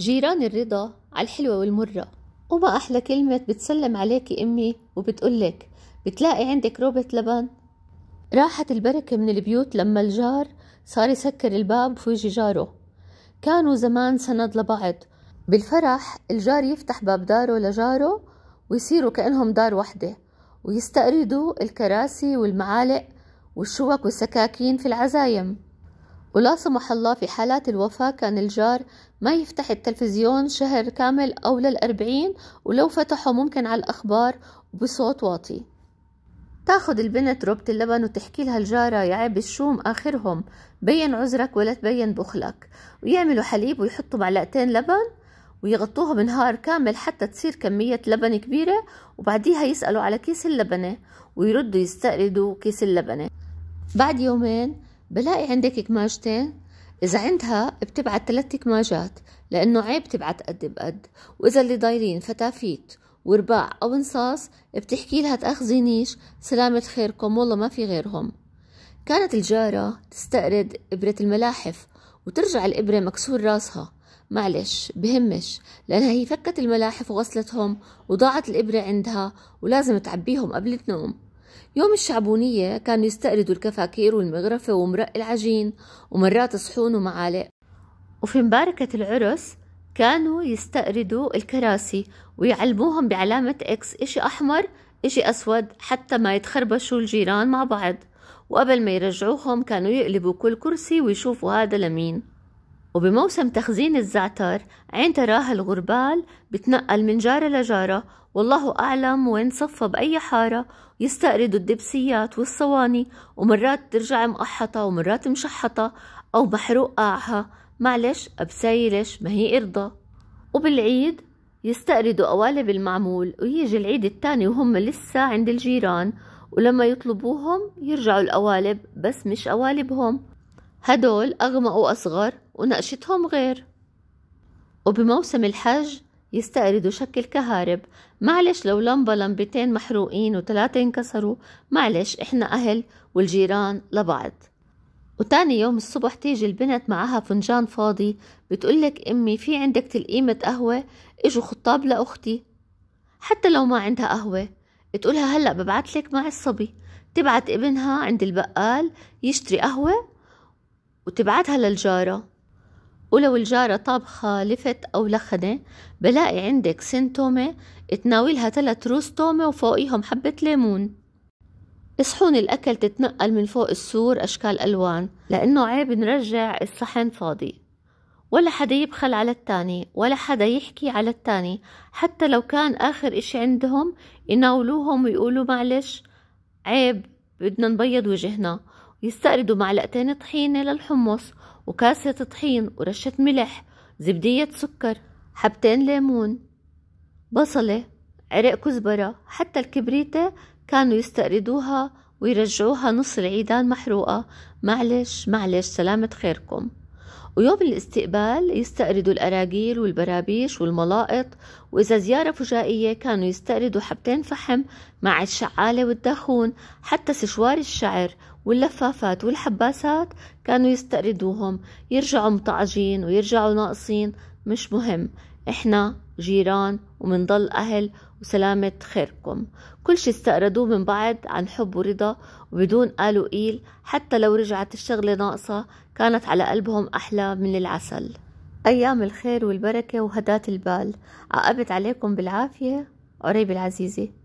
جيران الرضا على الحلوة والمرة وما أحلى كلمة بتسلم عليكي أمي وبتقولك بتلاقي عندك روبة لبن راحت البركة من البيوت لما الجار صار يسكر الباب في وجه جاره كانوا زمان سند لبعض بالفرح الجار يفتح باب داره لجاره ويصيروا كأنهم دار وحدة ويستأردوا الكراسي والمعالق والشوك والسكاكين في العزايم ولا سمح الله في حالات الوفاة كان الجار ما يفتح التلفزيون شهر كامل أو للأربعين ولو فتحه ممكن على الأخبار بصوت واطي تاخد البنت ربة اللبن وتحكي لها الجارة يا عيب الشوم آخرهم بين عذرك ولا تبين بخلك ويعملوا حليب ويحطوا معلقتين لبن ويغطوها بنهار كامل حتى تصير كمية لبن كبيرة وبعديها يسألوا على كيس اللبنة ويردوا يستقردوا كيس اللبنة بعد يومين بلاقي عندك كماجتين إذا عندها بتبعت ثلاث كماجات لأنه عيب تبعت قد بقد وإذا اللي ضايرين فتافيت ورباع أو نصاص بتحكي لها تاخذينيش سلامة خيركم والله ما في غيرهم كانت الجارة تستقرد إبرة الملاحف وترجع الإبرة مكسور راسها معلش بهمش لأنها هي فكت الملاحف وغسلتهم وضاعت الإبرة عندها ولازم تعبيهم قبل تنوم يوم الشعبونية كانوا يستأردوا الكفاكير والمغرفة ومرق العجين ومرات صحون ومعالق وفي مباركة العرس كانوا يستأردوا الكراسي ويعلموهم بعلامة إكس إشي أحمر إشي أسود حتى ما يتخربشوا الجيران مع بعض وقبل ما يرجعوهم كانوا يقلبوا كل كرسي ويشوفوا هذا لمين وبموسم تخزين الزعتر عين تراها الغربال بتنقل من جارة لجارة والله أعلم وين صفى بأي حارة يستأردوا الدبسيات والصواني ومرات ترجع مقحطة ومرات مشحطة أو محروق قاعها معلش أبسايلش ما هي إرضى وبالعيد يستأردوا قوالب المعمول ويجي العيد التاني وهم لسه عند الجيران ولما يطلبوهم يرجعوا القوالب بس مش قوالبهم هدول أغمق وأصغر ونقشتهم غير وبموسم الحج يستأردوا شكل كهارب معلش لو لمبة لمبتين محروقين وثلاثة انكسروا معلش إحنا أهل والجيران لبعض وتاني يوم الصبح تيجي البنت معها فنجان فاضي بتقولك أمي في عندك تلقيمة قهوة إجوا خطاب لأختي حتى لو ما عندها قهوة تقولها هلأ ببعتلك مع الصبي تبعت ابنها عند البقال يشتري قهوة وتبعتها للجارة ولو الجارة طابخة لفت أو لخنة بلاقي عندك سن تومة تناولها تلات روس تومة وفوقيهم حبة ليمون صحون الأكل تتنقل من فوق السور أشكال ألوان لأنه عيب نرجع الصحن فاضي ولا حدا يبخل على التاني ولا حدا يحكي على التاني حتى لو كان آخر إشي عندهم يناولوهم ويقولوا معلش عيب بدنا نبيض وجهنا يستأردوا معلقتين طحينة للحمص وكاسة طحين ورشة ملح زبدية سكر حبتين ليمون بصلة عرق كزبرة حتى الكبريتة كانوا يستأردوها ويرجعوها نص العيدان محروقة معلش معلش سلامة خيركم ويوم الاستقبال يستأردوا الأراجيل والبرابيش والملائط وإذا زيارة فجائية كانوا يستأردوا حبتين فحم مع الشعالة والدخون حتى سشوار الشعر واللفافات والحباسات كانوا يستردوهم يرجعوا مطعجين ويرجعوا ناقصين مش مهم احنا جيران ومنضل أهل وسلامة خيركم كل شي استقردوه من بعض عن حب ورضا وبدون قالوا قيل حتى لو رجعت الشغلة ناقصة كانت على قلبهم أحلى من العسل أيام الخير والبركة وهدات البال عقبت عليكم بالعافية قريب العزيزة